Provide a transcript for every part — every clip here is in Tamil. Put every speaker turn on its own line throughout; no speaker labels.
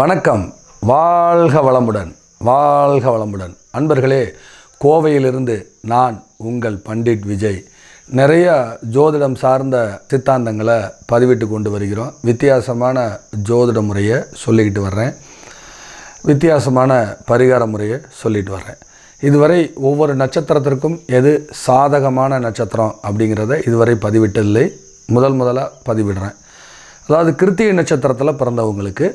வணக்கம் வாழ்க வளமுடன் வாழ்க வளமுடன் அன்பர்களே கோவையிலிருந்து நான் உங்கள் பண்டிட் விஜய் நிறைய ஜோதிடம் சார்ந்த சித்தாந்தங்களை பதிவிட்டு கொண்டு வருகிறோம் வித்தியாசமான ஜோதிட முறையை சொல்லிக்கிட்டு வர்றேன் வித்தியாசமான பரிகார முறையை சொல்லிட்டு வர்றேன் இதுவரை ஒவ்வொரு நட்சத்திரத்திற்கும் எது சாதகமான நட்சத்திரம் அப்படிங்கிறத இதுவரை பதிவிட்டதில்லை முதல் முதலாக பதிவிடுறேன் அதாவது கிருத்திகை நட்சத்திரத்தில் பிறந்தவங்களுக்கு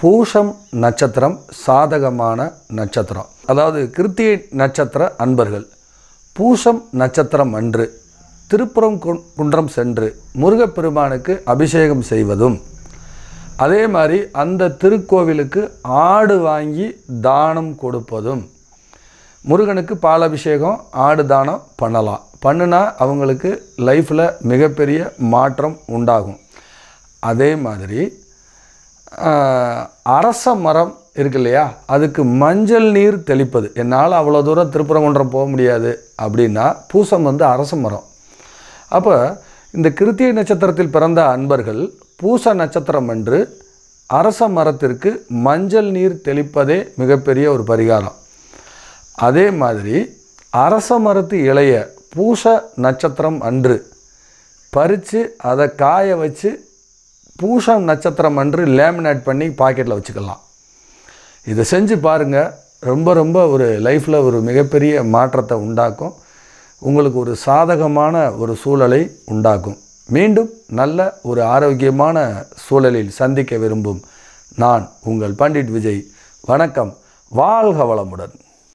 பூஷம் நட்சத்திரம் சாதகமான நட்சத்திரம் அதாவது கிருத்திகை நட்சத்திர அன்பர்கள் பூஷம் நட்சத்திரம் அன்று திருப்புறம் குன்றம் சென்று முருகப்பெருமானுக்கு அபிஷேகம் செய்வதும் அதே மாதிரி அந்த திருக்கோவிலுக்கு ஆடு வாங்கி தானம் கொடுப்பதும் முருகனுக்கு பாலபிஷேகம் ஆடு தானம் பண்ணலாம் பண்ணுனா அவங்களுக்கு லைஃப்பில் மிகப்பெரிய மாற்றம் உண்டாகும் அதே மாதிரி அரச மரம் இருக்கு இல்லையா அதுக்கு மஞ்சள் நீர் தெளிப்பது என்னால் அவ்வளோ தூரம் திருப்பரங்குன்றம் போக முடியாது அப்படின்னா பூசம் வந்து அரச மரம் அப்போ இந்த கிருத்திய நட்சத்திரத்தில் பிறந்த அன்பர்கள் பூச நட்சத்திரம் அன்று அரச மரத்திற்கு மஞ்சள் நீர் தெளிப்பதே மிகப்பெரிய ஒரு பரிகாரம் அதே மாதிரி அரச மரத்து இலைய பூச நட்சத்திரம் அன்று பறித்து அதை காய வச்சு பூஷம் நட்சத்திரம் அன்று லேமினேட் பண்ணி பாக்கெட்டில் வச்சுக்கலாம் இதை செஞ்சு பாருங்கள் ரொம்ப ரொம்ப ஒரு லைஃப்பில் ஒரு மிகப்பெரிய மாற்றத்தை உண்டாக்கும் உங்களுக்கு ஒரு சாதகமான ஒரு சூழலை உண்டாக்கும் மீண்டும் நல்ல ஒரு ஆரோக்கியமான சூழலில் சந்திக்க விரும்பும் நான் உங்கள் பண்டிட் விஜய் வணக்கம் வாழ்க வளமுடன்